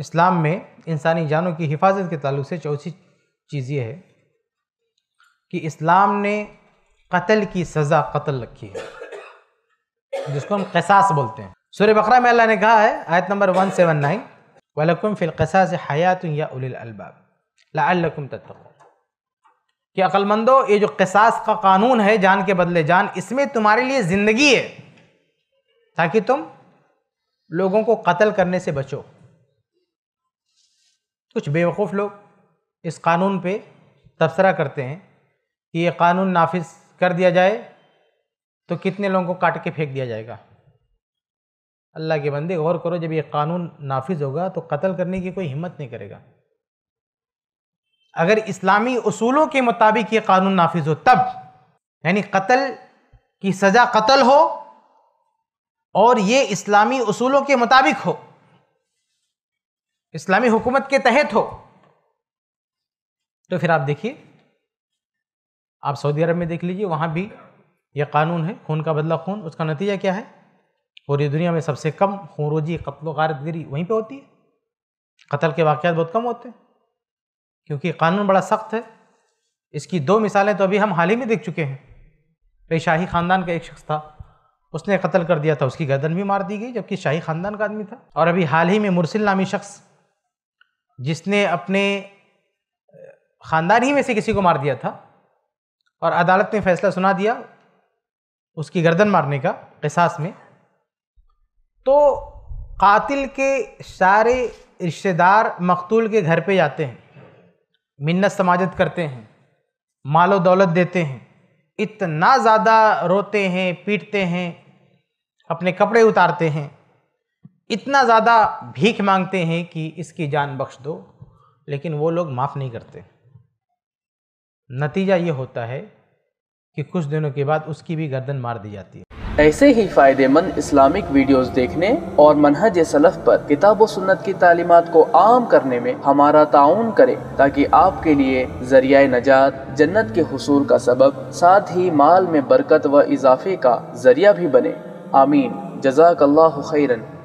इस्लाम में इंसानी जानों की हिफाजत के ताल्लुक से चौथी चीज़ ये है कि इस्लाम ने कत्ल की सज़ा कत्ल रखी है जिसको हम कसास बोलते हैं सूर्य बकरा में अल्लाह ने कहा है आयत नंबर वन सेवन नाइन वलकुम फ़िलकसास हयात या उलबाब लाकुम तत्को कि अकलमंदो ये जो कसास का कानून है जान के बदले जान इसमें तुम्हारे लिए ज़िंदगी है ताकि तुम लोगों को कत्ल करने से बचो कुछ बेवकूफ़ लोग इस कानून पे तबसरा करते हैं कि ये कानून नाफिज कर दिया जाए तो कितने लोगों को काट के फेंक दिया जाएगा अल्लाह के बंदे गौर करो जब ये कानून नाफिज होगा तो कत्ल करने की कोई हिम्मत नहीं करेगा अगर इस्लामी असूलों के मुताबिक ये कानून नाफिज हो तब यानी कत्ल की सज़ा कत्ल हो और ये इस्लामी असूलों के मुताबिक हो इस्लामी हुकूमत के तहत हो तो फिर आप देखिए आप सऊदी अरब में देख लीजिए वहाँ भी यह कानून है खून का बदला खून उसका नतीजा क्या है पूरी दुनिया में सबसे कम खूनरोजी कत्ल गारतगिरी वहीं पे होती है कत्ल के वाक़ बहुत कम होते हैं क्योंकि कानून बड़ा सख्त है इसकी दो मिसालें तो अभी हम हाल ही में देख चुके हैं भाई तो शाही ख़ानदान का एक शख्स था उसने कत्ल कर दिया था उसकी गर्दन भी मार दी गई जबकि शाही ख़ानदान का आदमी था और अभी हाल ही में मुरसिल नामी शख्स जिसने अपने ख़ानदान ही में से किसी को मार दिया था और अदालत ने फैसला सुना दिया उसकी गर्दन मारने का एहसास में तो कातिल के सारे रिश्तेदार मकतूल के घर पे जाते हैं मिन्नत समाजत करते हैं मालो दौलत देते हैं इतना ज़्यादा रोते हैं पीटते हैं अपने कपड़े उतारते हैं इतना ज़्यादा भीख मांगते हैं कि इसकी जान बख्श दो लेकिन वो लोग माफ़ नहीं करते नतीजा ये होता है कि कुछ दिनों के बाद उसकी भी गर्दन मार दी जाती है ऐसे ही फ़ायदेमंद इस्लामिक वीडियोस देखने और मनहज सलफ़ पर किताब सुन्नत की तालीमत को आम करने में हमारा ताउन करें ताकि आपके लिए जरिया नजात जन्नत के हसूल का सबब साथ ही माल में बरकत व इजाफे का जरिया भी बने आमीन जजाक खैरन